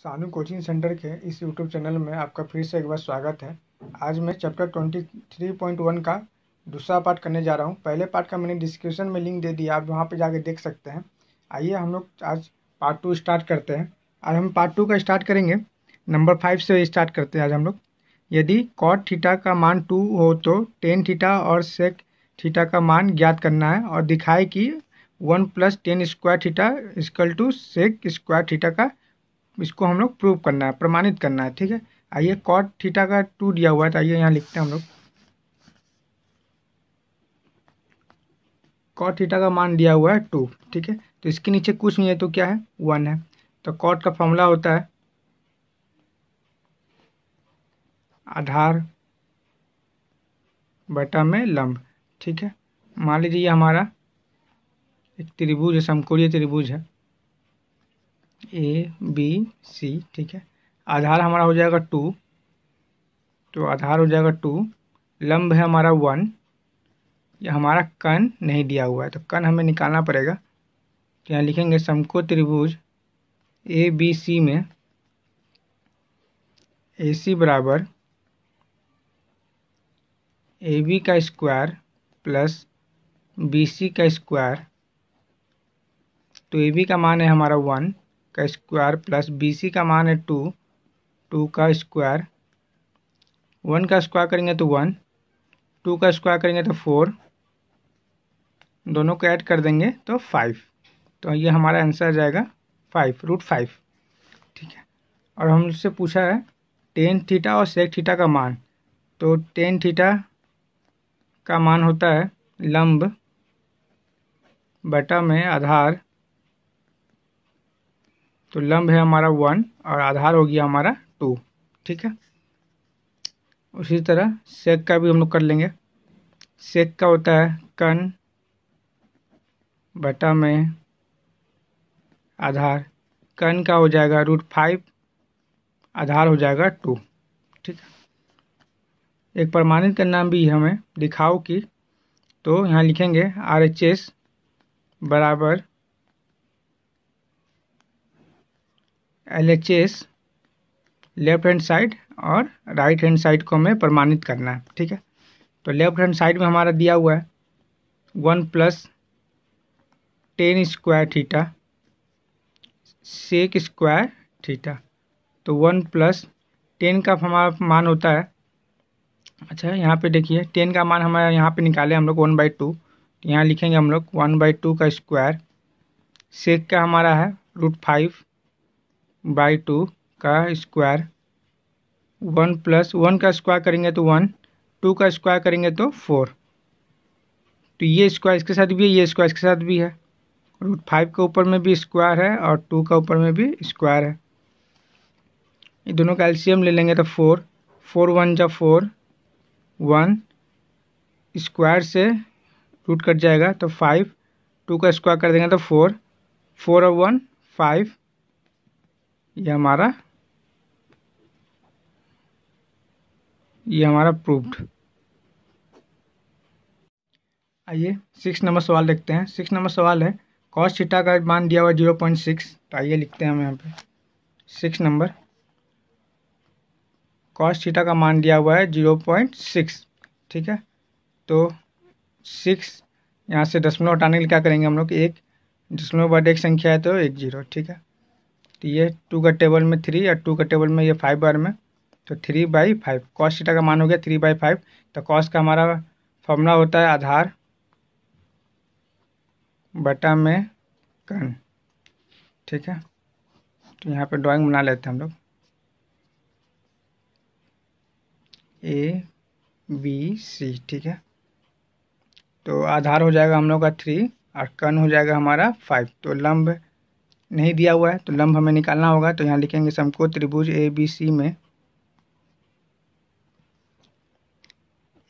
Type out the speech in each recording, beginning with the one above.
सानू coaching centre के इस यूट्यूब चैनल में आपका फिर से एक बार स्वागत है आज मैं chapter twenty three point one का दूसरा पार्ट करने जा रहा हूँ पहले पार्ट का मैंने डिस्क्रिप्शन में लिंक दे दिया आप वहाँ पर जाके देख सकते हैं आइए हम लोग आज पार्ट टू स्टार्ट करते हैं आज हम पार्ट टू का स्टार्ट करेंगे नंबर फाइव से स्टार्ट करते हैं आज हम लोग यदि कॉट थीटा का मान टू हो तो टेन थीटा और सेक थीटा का मान ज्ञात करना है और दिखाए कि one plus tan square theta equal to sec square theta का इसको हम लोग प्रूव करना है प्रमाणित करना है ठीक है आइए कॉट थीटा का टू दिया हुआ है तो आइए यहाँ लिखते हैं हम लोग कॉट थीटा का मान दिया हुआ है टू ठीक है तो इसके नीचे कुछ नहीं है तो क्या है वन है तो कॉट का फॉर्मूला होता है आधार बटा में लंब ठीक है मान लीजिए हमारा एक त्रिभुज है समकोणीय त्रिभुज है ए बी सी ठीक है आधार हमारा हो जाएगा टू तो आधार हो जाएगा टू लंब है हमारा वन या हमारा कन नहीं दिया हुआ है तो कन हमें निकालना पड़ेगा तो यहाँ लिखेंगे समको त्रिभुज ए बी सी में ए सी बराबर ए बी का स्क्वायर प्लस बी सी का स्क्वायर तो ए बी का मान है हमारा वन का स्क्वायर प्लस बी सी का मान है टू टू का स्क्वायर वन का स्क्वायर करेंगे तो वन टू का स्क्वायर करेंगे तो फोर दोनों को ऐड कर देंगे तो फाइव तो ये हमारा आंसर आ जाएगा फाइव रूट फाइव ठीक है और हमसे पूछा है टेन थीटा और सेक थीटा का मान तो टेन थीटा का मान होता है लंब बटा में आधार तो लंब है हमारा वन और आधार हो गया हमारा टू ठीक है उसी तरह सेक का भी हम लोग कर लेंगे सेक का होता है कन बटा में आधार कन का हो जाएगा रूट फाइव आधार हो जाएगा टू ठीक है एक प्रमाणित का नाम भी हमें दिखाओ कि तो यहाँ लिखेंगे आर एच एस बराबर L H S left hand side और राइट हैंड साइड को हमें प्रमाणित करना है ठीक है तो लेफ्ट हैंड साइड में हमारा दिया हुआ है one plus tan square theta sec square theta तो वन प्लस टेन का हमारा मान होता है अच्छा यहाँ पे देखिए टेन का मान हमारा यहाँ पे निकाले हम लोग वन बाई टू यहाँ लिखेंगे हम लोग वन बाई टू का स्क्वायर सेक का हमारा है रूट फाइव बाई टू का स्क्वायर वन प्लस वन का स्क्वायर करेंगे तो वन टू का स्क्वायर करेंगे तो फोर तो ये स्क्वायर इसके साथ भी है ये स्क्वायर इसके साथ भी है रूट फाइव के ऊपर में भी स्क्वायर है और टू का ऊपर में भी स्क्वायर है ये दोनों का एल्शियम ले लेंगे तो फोर फोर वन जा फोर वन स्क्वायर से रूट कट जाएगा तो फाइव टू का स्क्वायर कर देंगे तो फोर फोर और वन फाइव ये हमारा ये हमारा प्रूव्ड आइए सिक्स नंबर सवाल देखते हैं सिक्स नंबर सवाल है कॉस थीटा का मान दिया हुआ जीरो पॉइंट सिक्स तो आइए लिखते हैं हम यहाँ पे सिक्स नंबर कॉस थीटा का मान दिया हुआ है जीरो पॉइंट सिक्स ठीक है तो सिक्स यहाँ से दसमलव हटाने के लिए क्या करेंगे हम लोग एक दसमलव बट एक संख्या है तो एक जीरो ठीक है तो ये टू का टेबल में थ्री और टू का टेबल में ये फाइव बार में तो three by five cos theta का मान हो गया थ्री बाई फाइव तो कॉस का हमारा फॉर्मूला होता है आधार बटा में कर्ण ठीक है तो यहाँ पे ड्राइंग बना लेते हैं हम लोग ए बी सी ठीक है तो आधार हो जाएगा हम लोग का थ्री और कर्ण हो जाएगा हमारा फाइव तो लंब नहीं दिया हुआ है तो लम्ब हमें निकालना होगा तो यहाँ लिखेंगे समको त्रिभुज ए बी सी में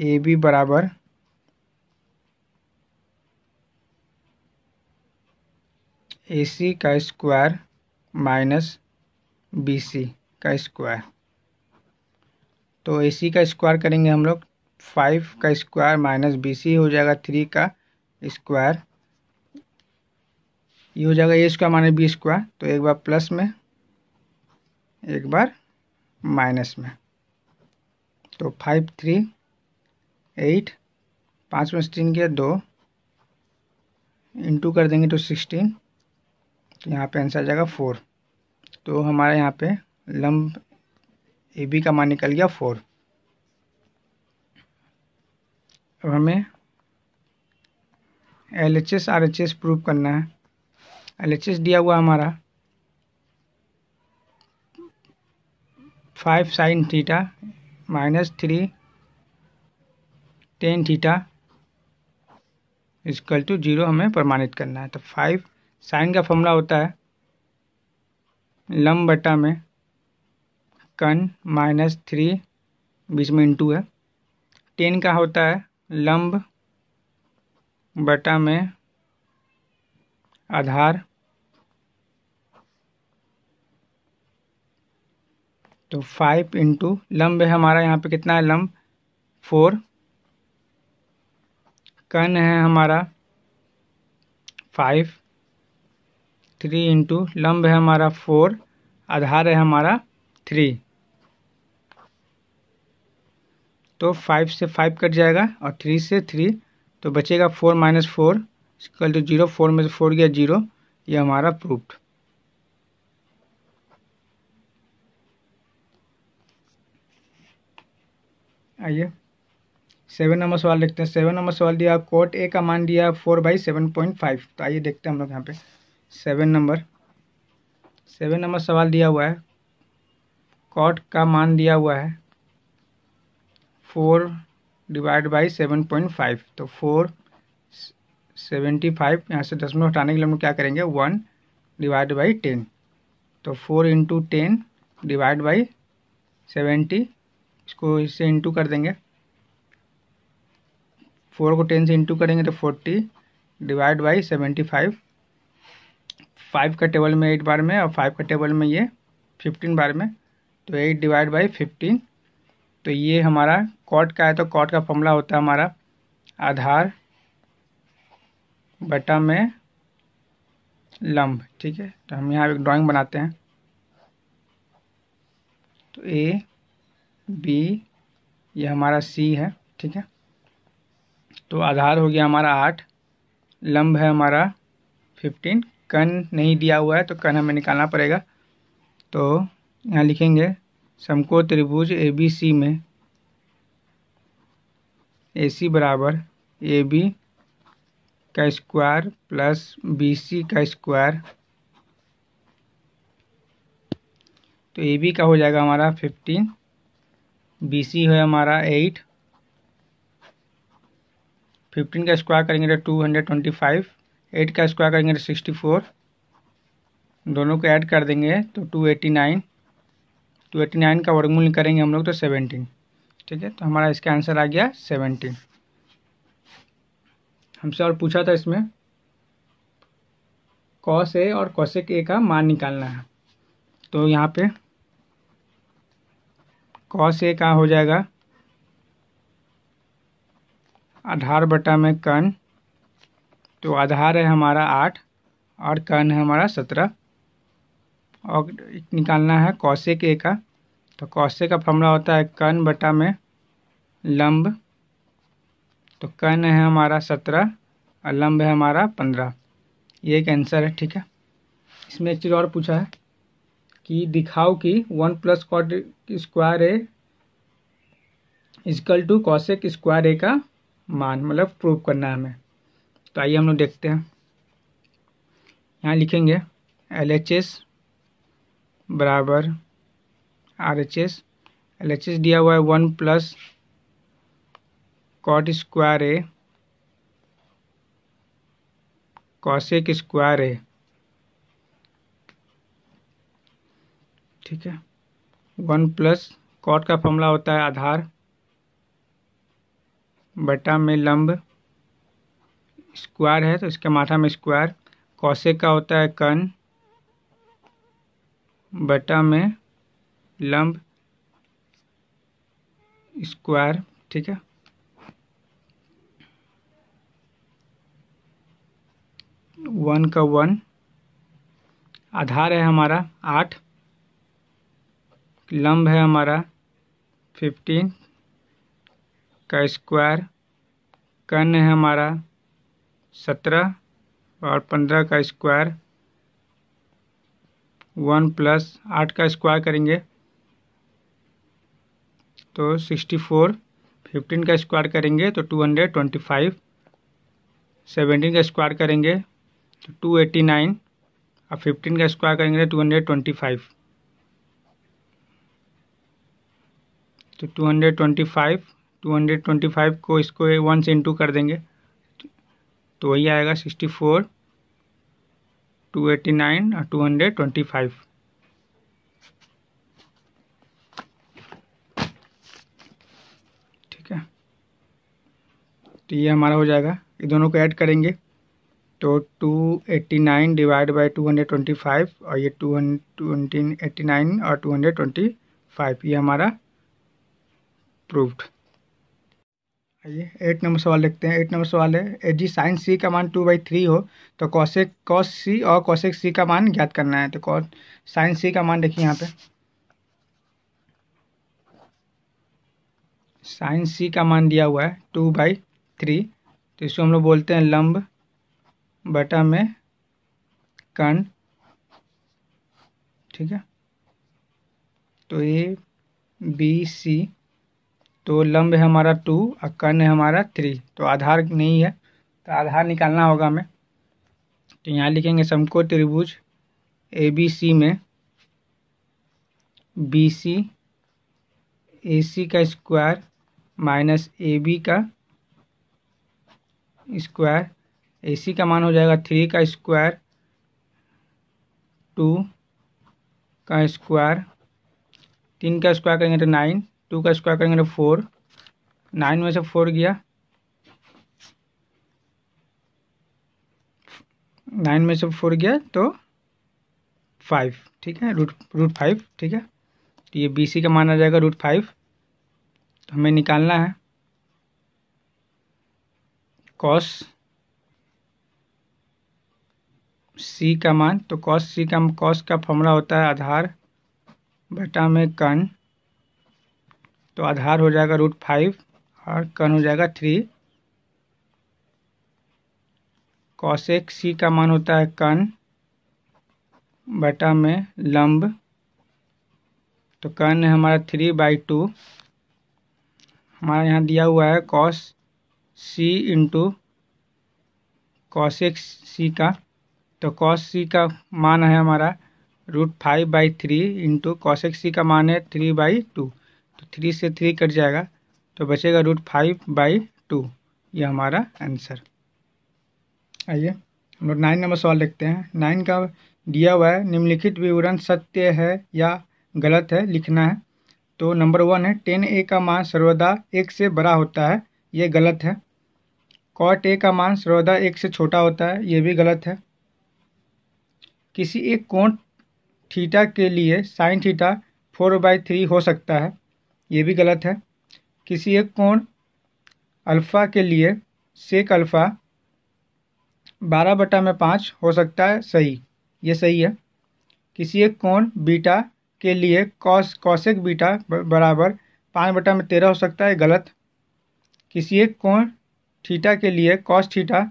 ए बी बराबर ए सी का स्क्वायर माइनस बी सी का स्क्वायर तो ए सी का स्क्वायर करेंगे हम लोग फाइव का स्क्वायर माइनस बी सी हो जाएगा थ्री का स्क्वायर ये हो जाएगा A square minus B square तो एक बार प्लस में एक बार माइनस में तो फाइव थ्री एट पाँच में सिक्सटीन तीन दो इंटू कर देंगे तो सिक्सटीन तो यहाँ पे आंसर आ जाएगा फोर तो हमारे यहाँ पे लम्ब ए बी का मान निकल गया फोर अब हमें L H S R H S prove करना है एल दिया हुआ हमारा five sine theta minus three tan theta equal to zero हमें प्रमाणित करना है तो फाइव साइन का फॉर्मूला होता है लम बटा में कन माइनस थ्री बीच में इंटू है टेन का होता है लम्ब बटा में आधार तो फाइव इंटू लम्ब है हमारा यहाँ पे कितना है लम्ब फोर कन है हमारा फाइव थ्री इंटू लम्ब है हमारा फोर आधार है हमारा थ्री तो फाइव से फाइव कट जाएगा और थ्री से थ्री तो बचेगा four minus four equal to zero four में से फोर गया जीरो ये हमारा प्रूफ्ड आइए सेवन नंबर सवाल देखते हैं सेवन नंबर सवाल दिया कोट ए का मान दिया four by seven point five तो आइए देखते हैं हम लोग यहाँ पे सेवन नंबर सेवन नंबर सवाल दिया हुआ है कॉट का मान दिया हुआ है four divide by seven point five तो फोर सेवेंटी फाइव यहाँ से दसमलव हटाने के लिए हम लोग क्या करेंगे वन डिवाइड बाई टेन तो four into ten divide by seventy इसको इससे इंटू कर देंगे फोर को टेन से इंटू करेंगे तो forty divide by seventy five five का टेबल में एट बार में और फाइव का टेबल में ये फिफ्टीन बार में तो एट डिवाइड बाई फिफ्टीन तो ये हमारा कॉट का है तो कॉट का फॉर्मूला होता है हमारा आधार बटा में लंब ठीक है तो हम यहाँ एक ड्राइंग बनाते हैं तो ए बी ये हमारा सी है ठीक है तो आधार हो गया हमारा आठ लंब है हमारा फिफ्टीन कन नहीं दिया हुआ है तो कन हमें निकालना पड़ेगा तो यहाँ लिखेंगे समको त्रिभुज ए बी सी में ए सी बराबर ए बी का स्क्वायर प्लस बी सी का स्क्वायर तो ए बी का हो जाएगा हमारा फिफ्टीन बी सी है हमारा एट फिफ्टीन का स्क्वायर करेंगे तो two hundred twenty five eight का स्क्वायर करेंगे तो सिक्सटी फोर दोनों को ऐड कर देंगे तो two eighty nine two eighty nine का वर्गमूल करेंगे हम लोग तो सेवेंटीन ठीक है तो हमारा इसका आंसर आ गया सेवेंटीन हमसे और पूछा था इसमें कॉस ए और कॉसेक ए का मान निकालना है तो यहाँ पे कॉस ए का हो जाएगा आधार बटा में कर्ण तो आधार है हमारा आठ और कर्ण है हमारा सत्रह और निकालना है कौशिक ए का तो कौशिक का फॉर्मूला होता है कर्ण बटा में लंब तो कर्ण है हमारा सत्रह और लंब है हमारा पंद्रह ये एक आंसर है ठीक है इसमें एक चीज़ और पूछा है कि दिखाओ कि one plus cot square A equal to cosec square A का मान मतलब प्रूव करना है हमें तो आइए हम लोग देखते हैं यहाँ लिखेंगे एल एच एस बराबर R H S L H S दिया हुआ है one plus cot square A cosec square A ठीक है वन प्लस कॉट का फॉर्मूला होता है आधार बटा में लंब स्क्वायर है तो इसके माथा में स्क्वायर कौशे का होता है कन बटा में लंब स्क्वायर ठीक है वन का वन आधार है हमारा आठ लंब है हमारा फिफ्टीन का स्क्वायर कर्ण है हमारा सत्रह और पंद्रह का स्क्वायर वन प्लस आठ का स्क्वायर करेंगे तो सिक्सटी फोर फिफ्टीन का स्क्वायर करेंगे तो two hundred twenty five seventeen का स्क्वायर करेंगे तो टू एटी नाइन और फिफ्टीन का स्क्वायर करेंगे टू हंड्रेड ट्वेंटी फाइव तो two hundred twenty five two hundred twenty five को इसको वन से इंटू कर देंगे तो वही आएगा sixty four two eighty nine और टू हंड्रेड ट्वेंटी फाइव ठीक है तो ये हमारा हो जाएगा ये दोनों को ऐड करेंगे तो two eighty nine divide by two hundred twenty five और ये टू ट्वेंटी एट्टी नाइन और टू हंड्रेड ट्वेंटी फाइव ये हमारा प्रूफ्ड आइए एट नंबर सवाल देखते हैं एट नंबर सवाल है जी साइन सी का मान टू बाई थ्री हो तो कौशिक कॉस सी और कौशिक सी का मान ज्ञात करना है तो कौन साइंस सी का मान देखिए यहाँ पे साइंस सी का मान दिया हुआ है टू बाई थ्री तो इसको हम लोग बोलते हैं लंब बटा में कण ठीक है तो ये बी सी तो लंब है हमारा टू और कर्ण है हमारा थ्री तो आधार नहीं है तो आधार निकालना होगा हमें तो यहाँ लिखेंगे समको त्रिभुज ए बी सी में बी सी ए सी का स्क्वायर माइनस ए बी का स्क्वायर ए सी का मान हो जाएगा थ्री का स्क्वायर टू का स्क्वायर तीन का स्क्वायर करेंगे तो नाइन टू का स्क्वायर करेंगे तो फोर नाइन में से फोर गया नाइन में से फोर गया तो फाइव ठीक है रूट रूट फाइव ठीक है तो ये बी सी का मान आ जाएगा रूट फाइव तो हमें निकालना है कॉस सी का मान तो कॉस सी का कॉस का फॉर्मूला होता है आधार बटा में कन तो आधार हो जाएगा रूट फाइव और कन हो जाएगा थ्री कॉस एक सी का मान होता है कन बटा में लंब तो कन है हमारा थ्री बाई टू हमारा यहाँ दिया हुआ है cos C into cos C का तो कॉस सी का मान है हमारा root five by three into cos X C का मान है थ्री बाई टू तो थ्री से थ्री कट जाएगा तो बचेगा रूट फाइव बाई टू ये हमारा आंसर आइए हम लोग नाइन नंबर सवाल देखते हैं नाइन का दिया हुआ है निम्नलिखित विवरण सत्य है या गलत है लिखना है तो नंबर वन है टेन ए का मान सर्वदा एक से बड़ा होता है ये गलत है कॉट ए का मान सर्वदा एक से छोटा होता है ये भी गलत है किसी एक कोण थीटा के लिए sine theta four by three हो सकता है ये भी गलत है किसी एक कोण अल्फ़ा के लिए सेक अल्फ़ा बारह बटा में पाँच हो सकता है सही ये सही है किसी एक कोण बीटा के लिए कॉस कॉसेक बीटा बराबर पाँच बटा में तेरह हो सकता है गलत किसी एक कोण थीटा के लिए कॉस थीटा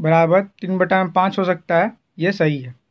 बराबर तीन बटा में पाँच हो सकता है ये सही है